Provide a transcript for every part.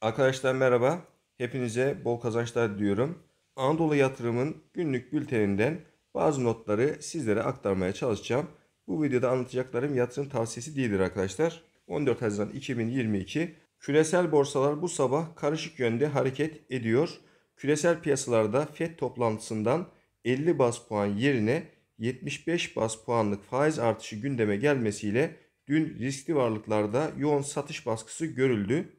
Arkadaşlar merhaba. Hepinize bol kazançlar diyorum. Anadolu Yatırım'ın günlük bülteninden bazı notları sizlere aktarmaya çalışacağım. Bu videoda anlatacaklarım yatırım tavsiyesi değildir arkadaşlar. 14 Haziran 2022 küresel borsalar bu sabah karışık yönde hareket ediyor. Küresel piyasalarda FED toplantısından 50 bas puan yerine 75 bas puanlık faiz artışı gündeme gelmesiyle dün riskli varlıklarda yoğun satış baskısı görüldü.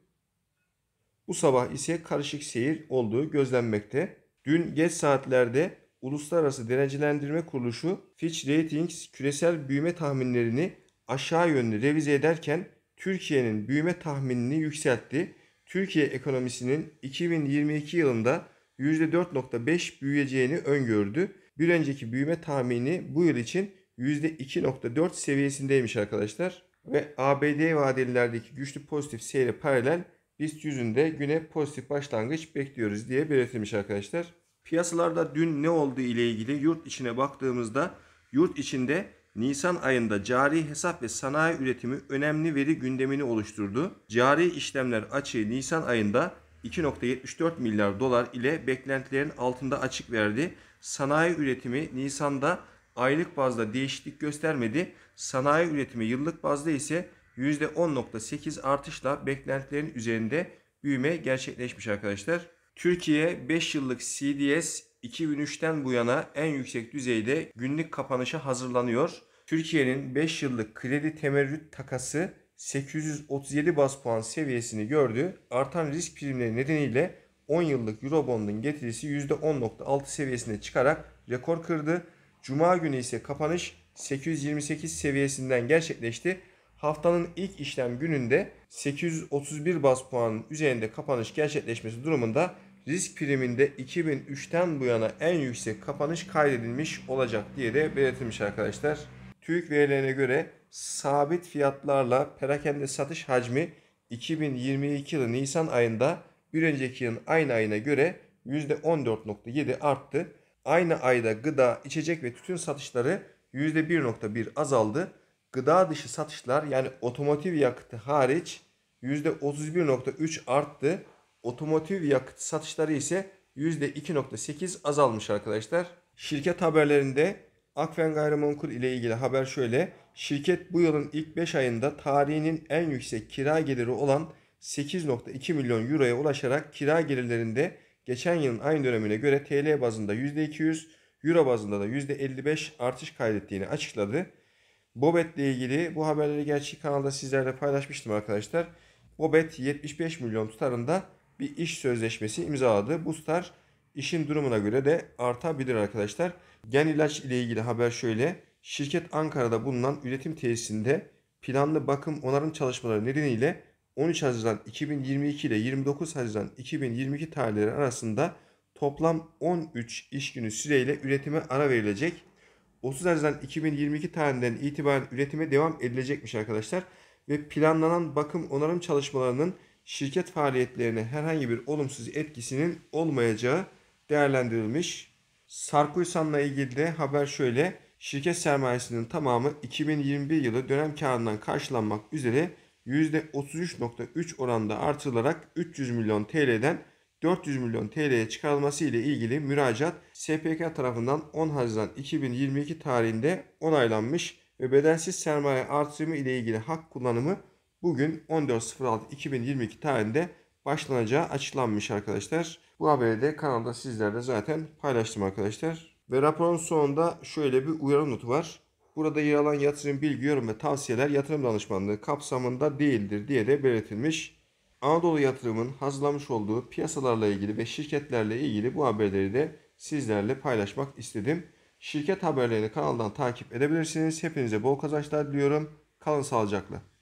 Bu sabah ise karışık seyir olduğu gözlenmekte. Dün geç saatlerde Uluslararası Derecelendirme Kuruluşu Fitch Ratings küresel büyüme tahminlerini aşağı yönlü revize ederken Türkiye'nin büyüme tahminini yükseltti. Türkiye ekonomisinin 2022 yılında %4.5 büyüyeceğini öngördü. Bir önceki büyüme tahmini bu yıl için %2.4 seviyesindeymiş arkadaşlar. Ve ABD vadelilerdeki güçlü pozitif seyre paralel BIST yüzünde güne pozitif başlangıç bekliyoruz diye belirtilmiş arkadaşlar. Piyasalarda dün ne olduğu ile ilgili yurt içine baktığımızda yurt içinde Nisan ayında cari hesap ve sanayi üretimi önemli veri gündemini oluşturdu. Cari işlemler açığı Nisan ayında 2.74 milyar dolar ile beklentilerin altında açık verdi. Sanayi üretimi Nisan'da aylık bazda değişiklik göstermedi. Sanayi üretimi yıllık bazda ise %10.8 artışla beklentilerin üzerinde büyüme gerçekleşmiş arkadaşlar. Türkiye 5 yıllık CDS 2003'ten bu yana en yüksek düzeyde günlük kapanışa hazırlanıyor. Türkiye'nin 5 yıllık kredi temerrüt takası 837 bas puan seviyesini gördü. Artan risk primleri nedeniyle 10 yıllık Eurobond'un getirisi %10.6 seviyesine çıkarak rekor kırdı. Cuma günü ise kapanış 828 seviyesinden gerçekleşti haftanın ilk işlem gününde 831 bas puanın üzerinde kapanış gerçekleşmesi durumunda risk priminde 2003'ten bu yana en yüksek kapanış kaydedilmiş olacak diye de belirtilmiş arkadaşlar. TÜİK verilerine göre sabit fiyatlarla perakende satış hacmi 2022 yılı Nisan ayında bir önceki yılın aynı ayına göre %14.7 arttı. Aynı ayda gıda, içecek ve tütün satışları %1.1 azaldı gıda dışı satışlar yani otomotiv yakıtı hariç %31.3 arttı. Otomotiv yakıt satışları ise %2.8 azalmış arkadaşlar. Şirket haberlerinde Akfen Gayrimenkul ile ilgili haber şöyle. Şirket bu yılın ilk 5 ayında tarihinin en yüksek kira geliri olan 8.2 milyon euroya ulaşarak kira gelirlerinde geçen yılın aynı dönemine göre TL bazında %200, euro bazında da %55 artış kaydettiğini açıkladı. Bobet ile ilgili bu haberleri gerçi kanalda sizlerle paylaşmıştım arkadaşlar. Bobet 75 milyon tutarında bir iş sözleşmesi imzaladı. Bu star işin durumuna göre de artabilir arkadaşlar. Gen ilaç ile ilgili haber şöyle. Şirket Ankara'da bulunan üretim tesisinde planlı bakım onarım çalışmaları nedeniyle 13 Haziran 2022 ile 29 Haziran 2022 tarihleri arasında toplam 13 iş günü süreyle üretime ara verilecek. 30 Haziran 2022 tarihinden itibaren üretime devam edilecekmiş arkadaşlar. Ve planlanan bakım onarım çalışmalarının şirket faaliyetlerine herhangi bir olumsuz etkisinin olmayacağı değerlendirilmiş. Sarkuysan'la ilgili de haber şöyle. Şirket sermayesinin tamamı 2021 yılı dönem kârından karşılanmak üzere %33.3 oranda artırılarak 300 milyon TL'den 400 milyon TL'ye çıkarılması ile ilgili müracaat SPK tarafından 10 Haziran 2022 tarihinde onaylanmış ve bedelsiz sermaye artırımı ile ilgili hak kullanımı bugün 14.06.2022 tarihinde başlanacağı açıklanmış arkadaşlar. Bu haberi de kanalda sizlerle zaten paylaştım arkadaşlar. Ve raporun sonunda şöyle bir uyarı notu var. Burada yer alan yatırım bilgi, yorum ve tavsiyeler yatırım danışmanlığı kapsamında değildir diye de belirtilmiş. Anadolu Yatırım'ın hazırlamış olduğu piyasalarla ilgili ve şirketlerle ilgili bu haberleri de sizlerle paylaşmak istedim. Şirket haberlerini kanaldan takip edebilirsiniz. Hepinize bol kazançlar diliyorum. Kalın sağlıcakla.